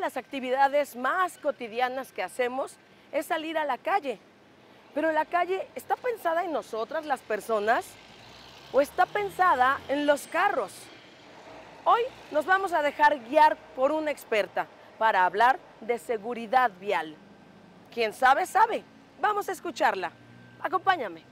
las actividades más cotidianas que hacemos es salir a la calle. Pero la calle está pensada en nosotras, las personas, o está pensada en los carros. Hoy nos vamos a dejar guiar por una experta para hablar de seguridad vial. Quien sabe, sabe. Vamos a escucharla. Acompáñame.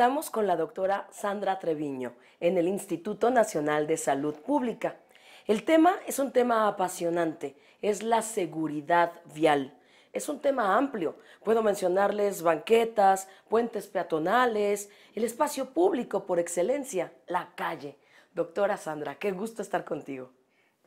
Estamos con la doctora Sandra Treviño en el Instituto Nacional de Salud Pública. El tema es un tema apasionante, es la seguridad vial. Es un tema amplio. Puedo mencionarles banquetas, puentes peatonales, el espacio público por excelencia, la calle. Doctora Sandra, qué gusto estar contigo.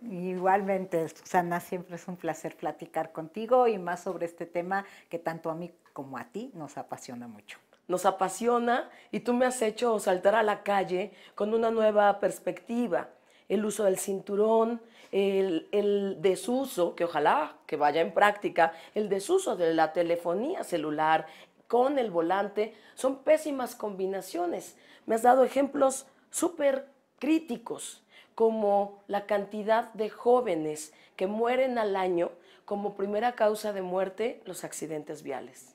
Igualmente, Susana, siempre es un placer platicar contigo y más sobre este tema que tanto a mí como a ti nos apasiona mucho nos apasiona y tú me has hecho saltar a la calle con una nueva perspectiva. El uso del cinturón, el, desuso, que ojalá que vaya en práctica, el desuso de la telefonía celular con el volante, son pésimas combinaciones. Me has dado ejemplos súper críticos, como la cantidad de jóvenes que mueren al año como primera causa de muerte los accidentes viales.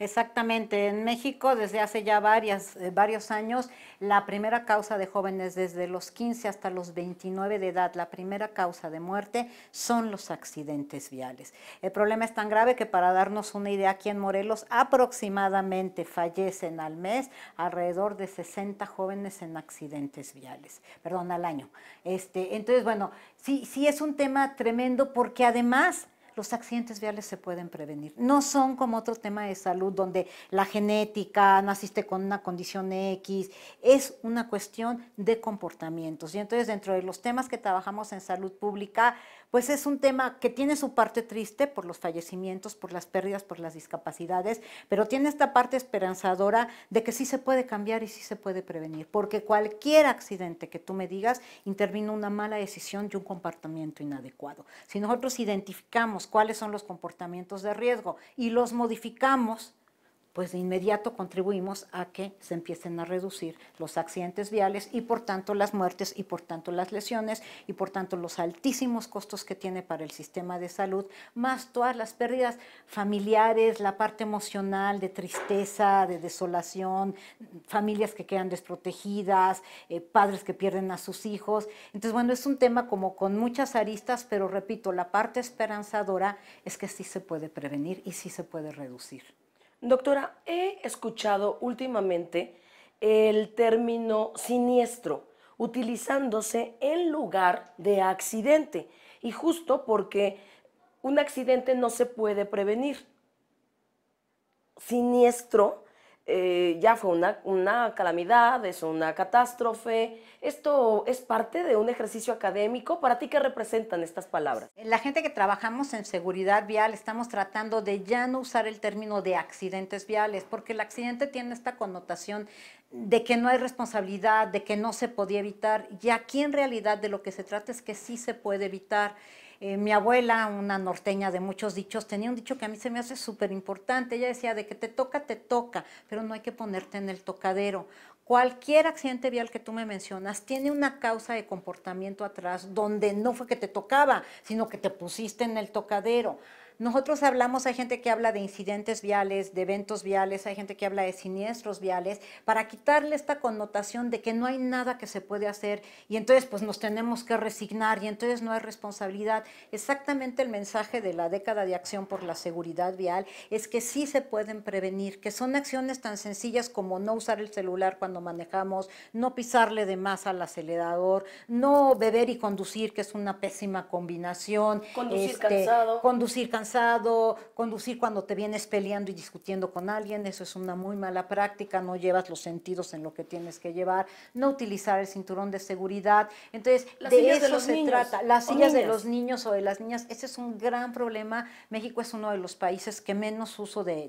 Exactamente, en México desde hace ya varias, eh, varios años, la primera causa de jóvenes desde los 15 hasta los 29 de edad, la primera causa de muerte son los accidentes viales. El problema es tan grave que para darnos una idea, aquí en Morelos aproximadamente fallecen al mes alrededor de 60 jóvenes en accidentes viales, perdón, al año. Este, entonces, bueno, sí, sí es un tema tremendo porque además los accidentes viales se pueden prevenir. No son como otro tema de salud donde la genética, naciste con una condición X, es una cuestión de comportamientos. Y entonces dentro de los temas que trabajamos en salud pública, pues es un tema que tiene su parte triste por los fallecimientos, por las pérdidas, por las discapacidades, pero tiene esta parte esperanzadora de que sí se puede cambiar y sí se puede prevenir, porque cualquier accidente que tú me digas intervino una mala decisión y un comportamiento inadecuado. Si nosotros identificamos cuáles son los comportamientos de riesgo y los modificamos, pues de inmediato contribuimos a que se empiecen a reducir los accidentes viales y por tanto las muertes y por tanto las lesiones y por tanto los altísimos costos que tiene para el sistema de salud, más todas las pérdidas familiares, la parte emocional de tristeza, de desolación, familias que quedan desprotegidas, eh, padres que pierden a sus hijos. Entonces, bueno, es un tema como con muchas aristas, pero repito, la parte esperanzadora es que sí se puede prevenir y sí se puede reducir. Doctora, he escuchado últimamente el término siniestro utilizándose en lugar de accidente y justo porque un accidente no se puede prevenir. Siniestro eh, ya fue una, calamidad, es una catástrofe. Esto es parte de un ejercicio académico. ¿Para ti qué representan estas palabras? La gente que trabajamos en seguridad vial estamos tratando de ya no usar el término de accidentes viales, porque el accidente tiene esta connotación de que no hay responsabilidad, de que no se podía evitar, y aquí en realidad de lo que se trata es que sí se puede evitar. Eh, mi abuela, una norteña de muchos dichos, tenía un dicho que a mí se me hace súper importante. Ella decía, de que te toca, te toca, pero no hay que ponerte en el tocadero. Cualquier accidente vial que tú me mencionas tiene una causa de comportamiento atrás, donde no fue que te tocaba, sino que te pusiste en el tocadero. Nosotros hablamos, hay gente que habla de incidentes viales, de eventos viales, hay gente que habla de siniestros viales, para quitarle esta connotación de que no hay nada que se puede hacer y entonces pues nos tenemos que resignar y entonces no hay responsabilidad. Exactamente el mensaje de la década de acción por la seguridad vial es que sí se pueden prevenir, que son acciones tan sencillas como no usar el celular cuando manejamos, no pisarle de más al acelerador, no beber y conducir, que es una pésima combinación. Conducir este, cansado. Conducir cansado conducir cuando te vienes peleando y discutiendo con alguien, eso es una muy mala práctica, no llevas los sentidos en lo que tienes que llevar, no utilizar el cinturón de seguridad. Entonces, de eso se trata, las sillas de los niños o de las niñas, ese es un gran problema. México es uno de los países que menos uso de,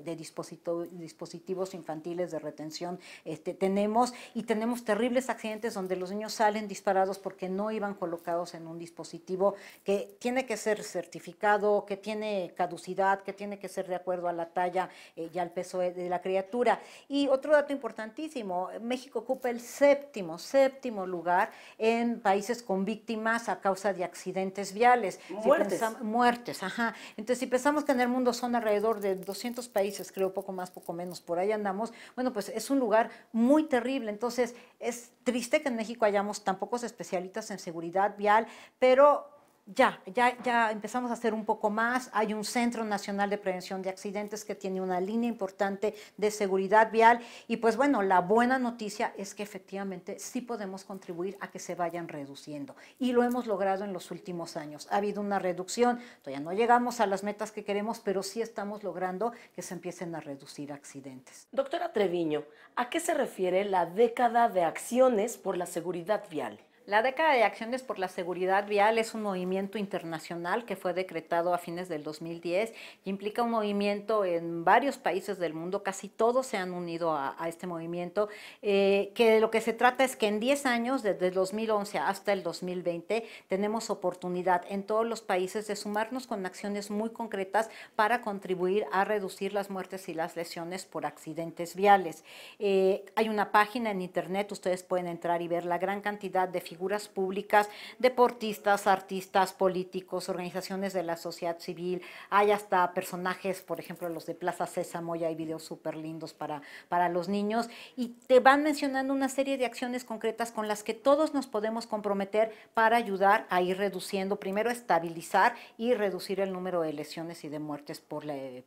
dispositivos infantiles de retención este, tenemos y tenemos terribles accidentes donde los niños salen disparados porque no iban colocados en un dispositivo que tiene que ser certificado, que tiene caducidad, que tiene que ser de acuerdo a la talla eh, y al peso de la criatura. Y otro dato importantísimo, México ocupa el séptimo, séptimo lugar en países con víctimas a causa de accidentes viales. Muertes. muertes, ajá. Entonces, si pensamos que en el mundo son alrededor de 200 países, creo poco más, poco menos, por ahí andamos, bueno, pues es un lugar muy terrible. Entonces, es triste que en México hayamos tan pocos especialistas en seguridad vial, pero ya, ya, ya empezamos a hacer un poco más. Hay un Centro Nacional de Prevención de Accidentes que tiene una línea importante de seguridad vial. Y pues bueno, la buena noticia es que efectivamente sí podemos contribuir a que se vayan reduciendo. Y lo hemos logrado en los últimos años. Ha habido una reducción, todavía no llegamos a las metas que queremos, pero sí estamos logrando que se empiecen a reducir accidentes. Doctora Treviño, ¿a qué se refiere la década de acciones por la seguridad vial? La década de acciones por la seguridad vial es un movimiento internacional que fue decretado a fines del 2010 y implica un movimiento en varios países del mundo, casi todos se han unido a, este movimiento, eh, que de lo que se trata es que en 10 años, desde el 2011 hasta el 2020, tenemos oportunidad en todos los países de sumarnos con acciones muy concretas para contribuir a reducir las muertes y las lesiones por accidentes viales. Eh, hay una página en internet, ustedes pueden entrar y ver la gran cantidad de figuras figuras públicas, deportistas, artistas, políticos, organizaciones de la sociedad civil, hay hasta personajes, por ejemplo, los de Plaza Sésamo, ya hay videos súper lindos para, los niños, y te van mencionando una serie de acciones concretas con las que todos nos podemos comprometer para ayudar a ir reduciendo, primero estabilizar y reducir el número de lesiones y de muertes por eh,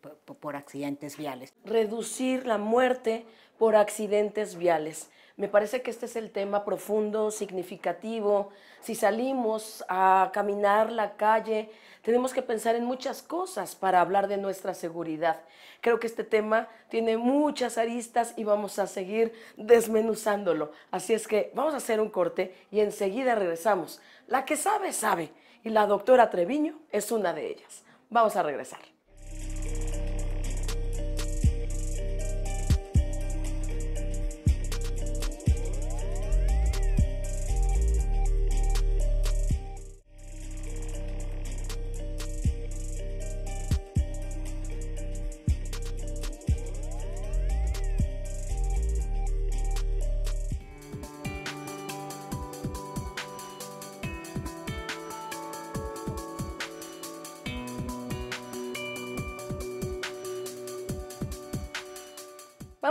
accidentes viales. Reducir la muerte por accidentes viales. Me parece que este es el tema profundo, significativo. Si salimos a caminar la calle, tenemos que pensar en muchas cosas para hablar de nuestra seguridad. Creo que este tema tiene muchas aristas y vamos a seguir desmenuzándolo. Así es que vamos a hacer un corte y enseguida regresamos. La que sabe, sabe. Y la doctora Treviño es una de ellas. Vamos a regresar.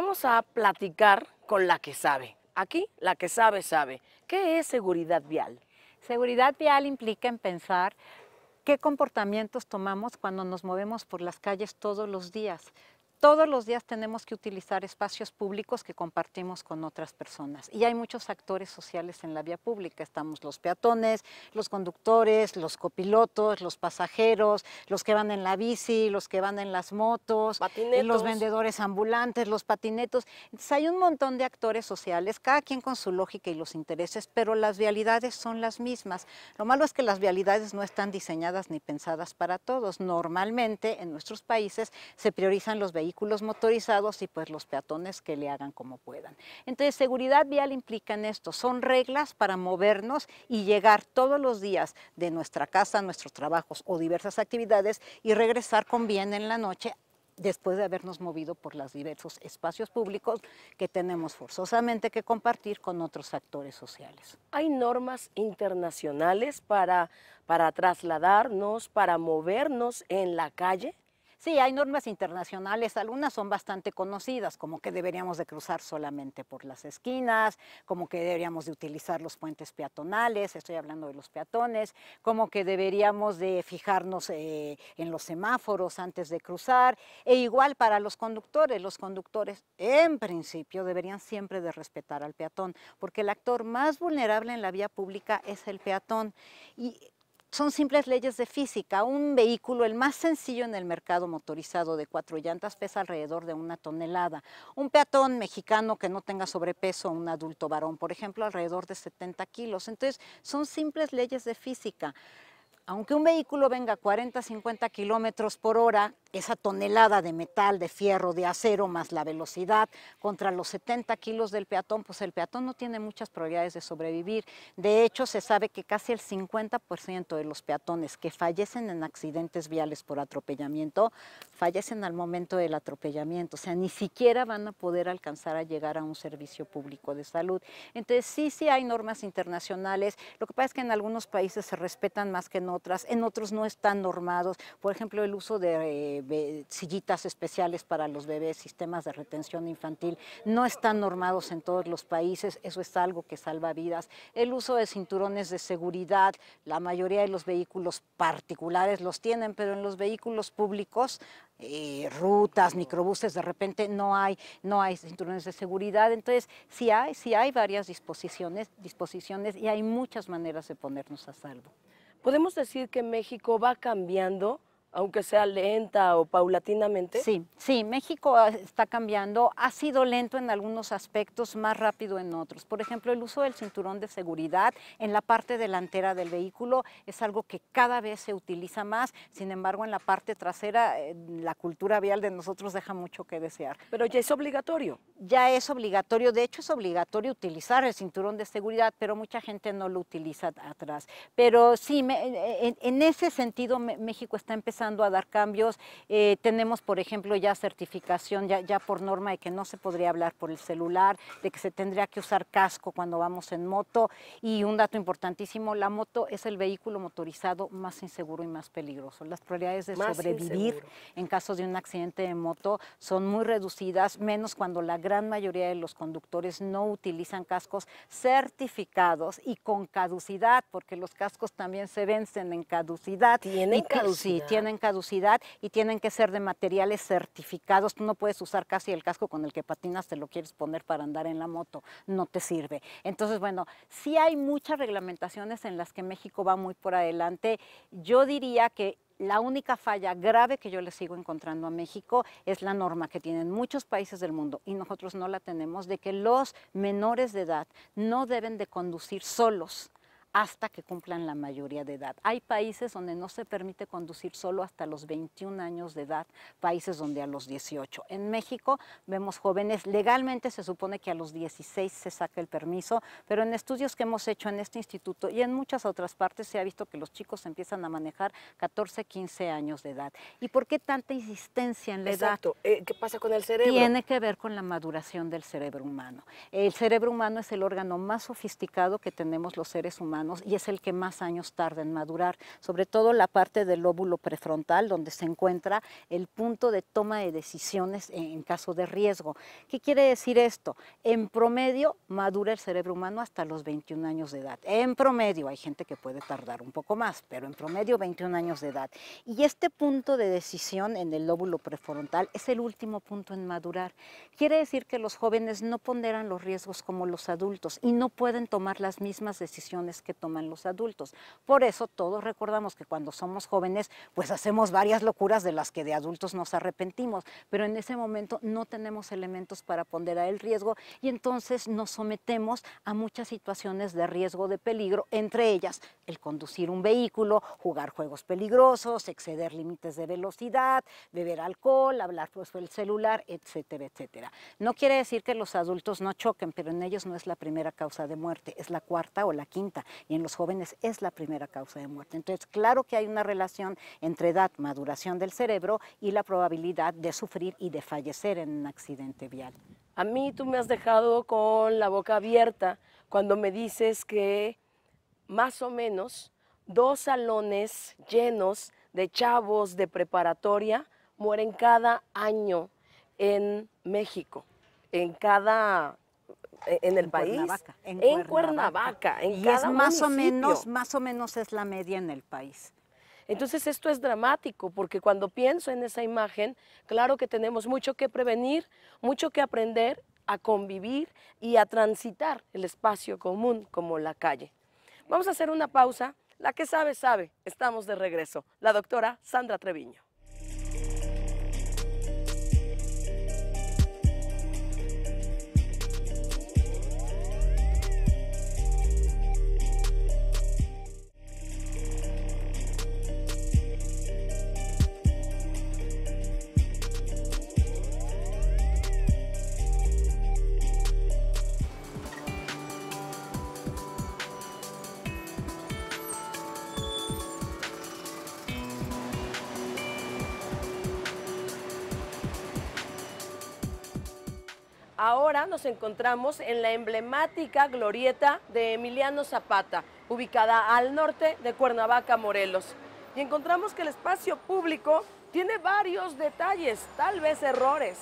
Vamos a platicar con la que sabe. Aquí, la que sabe, sabe. ¿Qué es seguridad vial? Seguridad vial implica en pensar qué comportamientos tomamos cuando nos movemos por las calles todos los días todos los días tenemos que utilizar espacios públicos que compartimos con otras personas. Y hay muchos actores sociales en la vía pública. Estamos los peatones, los conductores, los copilotos, los pasajeros, los que van en la bici, los que van en las motos, los vendedores ambulantes, los patinetos. hay un montón de actores sociales, cada quien con su lógica y los intereses, pero las vialidades son las mismas. Lo malo es que las vialidades no están diseñadas ni pensadas para todos. Normalmente en nuestros países se priorizan los vehículos vehículos motorizados y pues los peatones que le hagan como puedan. Entonces, seguridad vial implica en esto, son reglas para movernos y llegar todos los días de nuestra casa nuestros trabajos o diversas actividades y regresar con bien en la noche después de habernos movido por los diversos espacios públicos que tenemos forzosamente que compartir con otros actores sociales. Hay normas internacionales para, para trasladarnos, para movernos en la calle. Sí, hay normas internacionales, algunas son bastante conocidas, como que deberíamos de cruzar solamente por las esquinas, como que deberíamos de utilizar los puentes peatonales, estoy hablando de los peatones, como que deberíamos de fijarnos eh, en los semáforos antes de cruzar, e igual para los conductores, los conductores en principio deberían siempre de respetar al peatón, porque el actor más vulnerable en la vía pública es el peatón. Y son simples leyes de física. Un vehículo, el más sencillo en el mercado motorizado de cuatro llantas, pesa alrededor de una tonelada. Un peatón mexicano que no tenga sobrepeso, un adulto varón, por ejemplo, alrededor de 70 kilos. Entonces, son simples leyes de física aunque un vehículo venga a 40, 50 kilómetros por hora, esa tonelada de metal, de fierro, de acero, más la velocidad contra los 70 kilos del peatón, pues el peatón no tiene muchas probabilidades de sobrevivir. De hecho, se sabe que casi el 50% de los peatones que fallecen en accidentes viales por atropellamiento, fallecen al momento del atropellamiento. O sea, ni siquiera van a poder alcanzar a llegar a un servicio público de salud. Entonces, sí, sí hay normas internacionales. Lo que pasa es que en algunos países se respetan más que no, en otros no están normados. Por ejemplo, el uso de eh, sillitas especiales para los bebés, sistemas de retención infantil, no están normados en todos los países, eso es algo que salva vidas. El uso de cinturones de seguridad, la mayoría de los vehículos particulares los tienen, pero en los vehículos públicos eh, rutas, microbuses, de repente no hay, no hay cinturones de seguridad. Entonces, sí hay, si hay varias disposiciones, disposiciones y hay muchas maneras de ponernos a salvo podemos decir que México va cambiando aunque sea lenta o paulatinamente? Sí, sí, México está cambiando, ha sido lento en algunos aspectos, más rápido en otros. Por ejemplo, el uso del cinturón de seguridad en la parte delantera del vehículo es algo que cada vez se utiliza más, sin embargo, en la parte trasera eh, la cultura vial de nosotros deja mucho que desear. Pero ya es obligatorio. Ya es obligatorio, de hecho es obligatorio utilizar el cinturón de seguridad, pero mucha gente no lo utiliza atrás. Pero sí, en, en, ese sentido México está empezando a dar cambios. Eh, tenemos, por ejemplo, ya certificación, ya, ya por norma, de que no se podría hablar por el celular, de que se tendría que usar casco cuando vamos en moto. Y un dato importantísimo, la moto es el vehículo motorizado más inseguro y más peligroso. Las probabilidades de sobrevivir en caso de un accidente de moto son muy reducidas, menos cuando la gran mayoría de los conductores no utilizan cascos certificados y con caducidad, porque los cascos también se vencen en caducidad. y, caducidad. tienen en caducidad y tienen que ser de materiales certificados. Tú no puedes usar casi el casco con el que patinas, te lo quieres poner para andar en la moto, no te sirve. Entonces, bueno, sí hay muchas reglamentaciones en las que México va muy por adelante. Yo diría que la única falla grave que yo le sigo encontrando a México es la norma que tienen muchos países del mundo y nosotros no la tenemos de que los menores de edad no deben de conducir solos hasta que cumplan la mayoría de edad. Hay países donde no se permite conducir solo hasta los 21 años de edad, países donde a los 18. En México vemos jóvenes, legalmente se supone que a los 16 se saca el permiso, pero en estudios que hemos hecho en este instituto y en muchas otras partes se ha visto que los chicos empiezan a manejar 14, 15 años de edad. ¿Y por qué tanta insistencia en la Exacto. edad? Exacto. Eh, ¿Qué pasa con el cerebro? Tiene que ver con la maduración del cerebro humano. El cerebro humano es el órgano más sofisticado que tenemos los seres humanos y es el que más años tarda en madurar, sobre todo la parte del lóbulo prefrontal donde se encuentra el punto de toma de decisiones en caso de riesgo. ¿Qué quiere decir esto? En promedio madura el cerebro humano hasta los 21 años de edad. En promedio, hay gente que puede tardar un poco más, pero en promedio 21 años de edad. Y este punto de decisión en el lóbulo prefrontal es el último punto en madurar. Quiere decir que los jóvenes no ponderan los riesgos como los adultos y no pueden tomar las mismas decisiones que toman los adultos. Por eso todos recordamos que cuando somos jóvenes, pues hacemos varias locuras de las que de adultos nos arrepentimos, pero en ese momento no tenemos elementos para ponderar el riesgo y entonces nos sometemos a muchas situaciones de riesgo de peligro, entre ellas el conducir un vehículo, jugar juegos peligrosos, exceder límites de velocidad, beber alcohol, hablar por el celular, etcétera, etcétera. No quiere decir que los adultos no choquen, pero en ellos no es la primera causa de muerte, es la cuarta o la quinta y en los jóvenes es la primera causa de muerte. Entonces, claro que hay una relación entre edad, maduración del cerebro y la probabilidad de sufrir y de fallecer en un accidente vial. A mí tú me has dejado con la boca abierta cuando me dices que más o menos dos salones llenos de chavos de preparatoria mueren cada año en México, en cada eh, en el país. Cuernavaca, en, Cuernavaca. en y es más o menos, más o menos es la media en el país. Entonces esto es dramático porque cuando pienso en esa imagen, claro que tenemos mucho que prevenir, mucho que aprender a convivir y a transitar el espacio común como la calle. Vamos a hacer una pausa. La que sabe, sabe. Estamos de regreso. La doctora Sandra Treviño. Ahora nos encontramos en la emblemática glorieta de Emiliano Zapata, ubicada al norte de Cuernavaca, Morelos. Y encontramos que el espacio público tiene varios detalles, tal vez errores.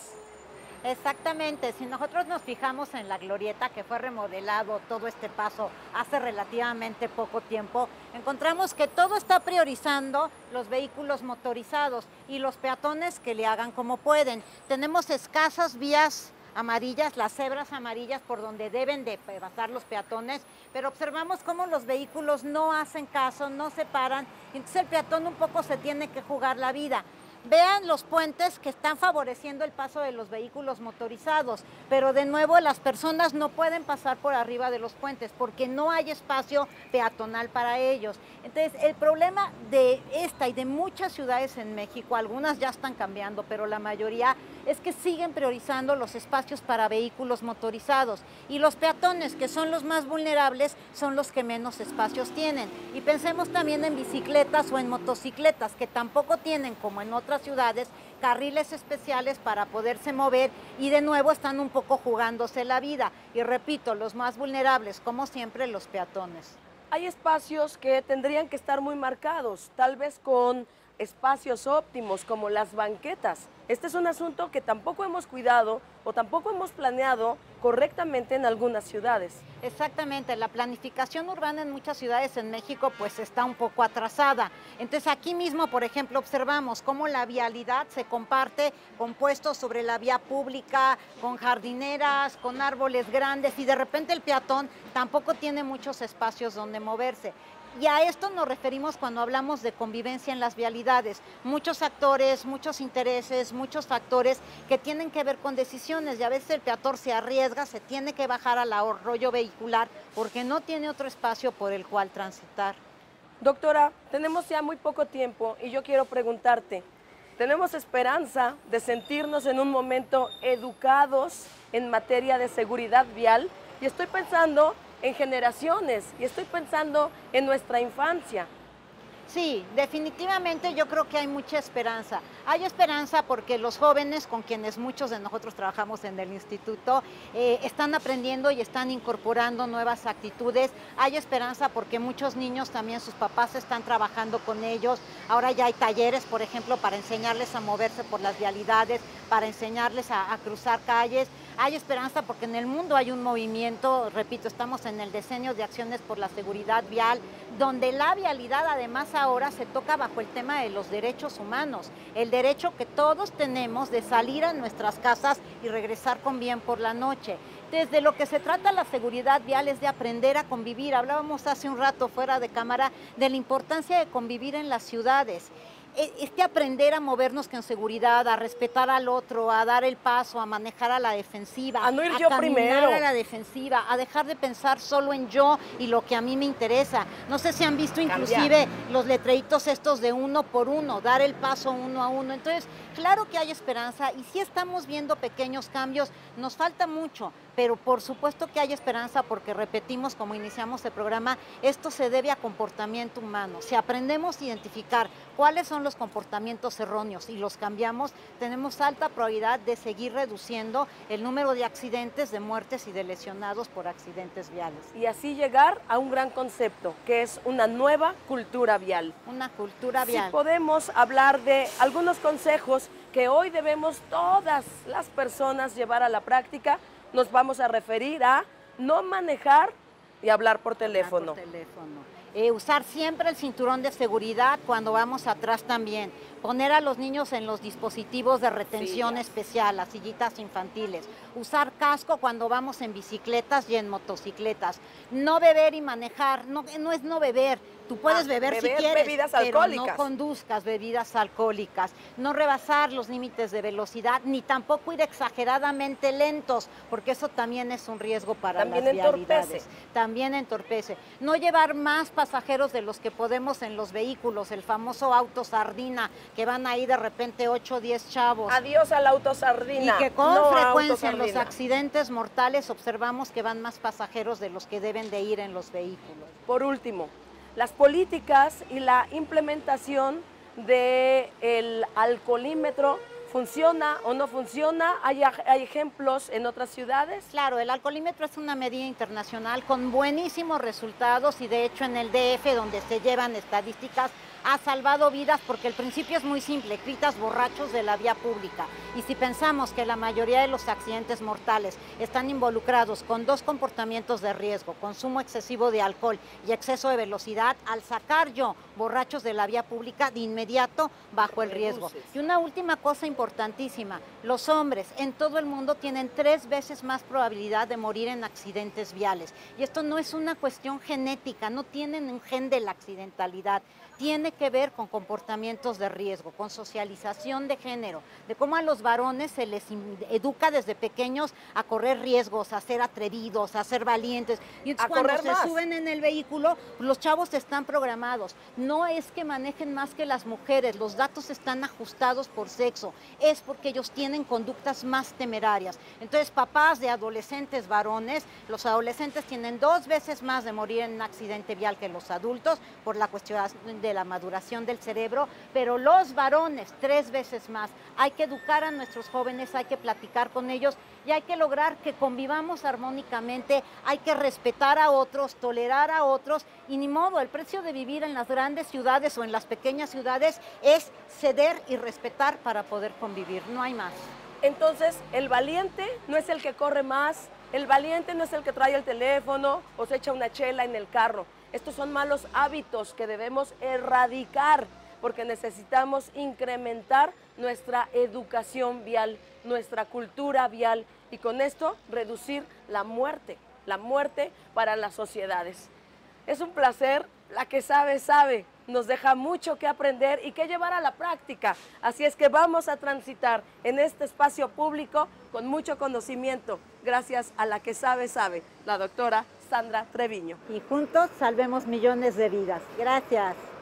Exactamente, si nosotros nos fijamos en la glorieta que fue remodelado todo este paso hace relativamente poco tiempo, encontramos que todo está priorizando los vehículos motorizados y los peatones que le hagan como pueden. Tenemos escasas vías amarillas, las cebras amarillas por donde deben de pasar los peatones, pero observamos cómo los vehículos no hacen caso, no se paran, entonces el peatón un poco se tiene que jugar la vida. Vean los puentes que están favoreciendo el paso de los vehículos motorizados, pero de nuevo las personas no pueden pasar por arriba de los puentes porque no hay espacio peatonal para ellos. Entonces, el problema de esta y de muchas ciudades en México, algunas ya están cambiando, pero la mayoría es que siguen priorizando los espacios para vehículos motorizados y los peatones, que son los más vulnerables, son los que menos espacios tienen. Y pensemos también en bicicletas o en motocicletas, que tampoco tienen, como en otras ciudades, carriles especiales para poderse mover y de nuevo están un poco jugándose la vida. Y repito, los más vulnerables, como siempre, los peatones. Hay espacios que tendrían que estar muy marcados, tal vez con espacios óptimos como las banquetas. Este es un asunto que tampoco hemos cuidado o tampoco hemos planeado correctamente en algunas ciudades. Exactamente, la planificación urbana en muchas ciudades en México pues está un poco atrasada. Entonces aquí mismo, por ejemplo, observamos cómo la vialidad se comparte con puestos sobre la vía pública, con jardineras, con árboles grandes y de repente el peatón tampoco tiene muchos espacios donde moverse. Y a esto nos referimos cuando hablamos de convivencia en las vialidades. Muchos actores, muchos intereses, muchos factores que tienen que ver con decisiones. Y a veces el peatón se arriesga, se tiene que bajar al arroyo vehicular porque no tiene otro espacio por el cual transitar. Doctora, tenemos ya muy poco tiempo y yo quiero preguntarte, ¿tenemos esperanza de sentirnos en un momento educados en materia de seguridad vial? Y estoy pensando en generaciones y estoy pensando en nuestra infancia. Sí, definitivamente yo creo que hay mucha esperanza. Hay esperanza porque los jóvenes con quienes muchos de nosotros trabajamos en el instituto eh, están aprendiendo y están incorporando nuevas actitudes. Hay esperanza porque muchos niños también, sus papás están trabajando con ellos. Ahora ya hay talleres, por ejemplo, para enseñarles a moverse por las vialidades, para enseñarles a cruzar calles hay esperanza porque en el mundo hay un movimiento, repito, estamos en el diseño de acciones por la seguridad vial, donde la vialidad además ahora se toca bajo el tema de los derechos humanos, el derecho que todos tenemos de salir a nuestras casas y regresar con bien por la noche. Desde lo que se trata la seguridad vial es de aprender a convivir. Hablábamos hace un rato fuera de cámara de la importancia de convivir en las ciudades. E, es que aprender a movernos con seguridad, a respetar al otro, a dar el paso, a manejar a la defensiva, a no ir yo primero, a la defensiva, a dejar de pensar solo en yo y lo que a mí me interesa. No sé si han visto inclusive los letreritos estos de uno por uno, dar el paso uno a uno. Entonces, claro que hay esperanza y si estamos viendo pequeños cambios, nos falta mucho pero por supuesto que hay esperanza porque repetimos como iniciamos el programa, esto se debe a comportamiento humano. Si aprendemos a identificar cuáles son los comportamientos erróneos y los cambiamos, tenemos alta probabilidad de seguir reduciendo el número de accidentes, de muertes y de lesionados por accidentes viales. Y así llegar a un gran concepto, que es una nueva cultura vial. Una cultura vial. podemos hablar de algunos consejos que hoy debemos todas las personas llevar a la práctica, nos vamos a referir a no manejar y hablar por teléfono. Eh, usar siempre el cinturón de seguridad cuando vamos atrás también poner a los niños en los dispositivos de retención especial, las sillitas infantiles, usar casco cuando vamos en bicicletas y en motocicletas, no beber y manejar, no, es no beber, Tú puedes ah, beber, si quieres, pero no conduzcas bebidas alcohólicas, no rebasar los límites de velocidad, ni tampoco ir exageradamente lentos, porque eso también es un riesgo para también las vialidades. También entorpece. No llevar más pasajeros de los que podemos en los vehículos, el famoso auto sardina que van ahí de repente 8 o 10 chavos. Adiós al auto sardina. Y que con frecuencia en los accidentes mortales observamos que van más pasajeros de los que deben de ir en los vehículos. Por último, las políticas y la implementación del de alcoholímetro ¿Funciona o no funciona? ¿Hay, ¿Hay, ejemplos en otras ciudades? Claro, el alcoholímetro es una medida internacional con buenísimos resultados y de hecho en el DF, donde se llevan estadísticas, ha salvado vidas porque el principio es muy simple, gritas borrachos de la vía pública. Y si pensamos que la mayoría de los accidentes mortales están involucrados con dos comportamientos de riesgo, consumo excesivo de alcohol y exceso de velocidad, al sacar yo borrachos de la vía pública, de inmediato bajo el riesgo. Y una última cosa importantísima, los hombres en todo el mundo tienen tres veces más probabilidad de morir en accidentes viales. Y esto no es una cuestión genética, no tienen un gen de la accidentalidad tiene que ver con comportamientos de riesgo, con socialización de género, de cómo a los varones se les educa desde pequeños a correr riesgos, a ser atrevidos, a ser valientes. Y entonces, cuando se suben en el vehículo, los chavos están programados. No es que manejen más que las mujeres, los datos están ajustados por sexo, es porque ellos tienen conductas más temerarias. Entonces, papás de adolescentes varones, los adolescentes tienen dos veces más de morir en un accidente vial que los adultos por la cuestión de de la maduración del cerebro, pero los varones tres veces más. Hay que educar a nuestros jóvenes, hay que platicar con ellos y hay que lograr que convivamos armónicamente, hay que respetar a otros, tolerar a otros y ni modo, el precio de vivir en las grandes ciudades o en las pequeñas ciudades es ceder y respetar para poder convivir, no hay más. Entonces, el valiente no es el que corre más, el valiente no es el que trae el teléfono o se echa una chela en el carro. Estos son malos hábitos que debemos erradicar porque necesitamos incrementar nuestra educación vial, nuestra cultura vial y con esto reducir la muerte, la muerte para las sociedades. Es un placer, la que sabe, sabe, nos deja mucho que aprender y que llevar a la práctica. Así es que vamos a transitar en este espacio público con mucho conocimiento, gracias a la que sabe, sabe, la doctora Sandra Treviño. Y juntos salvemos millones de vidas. Gracias.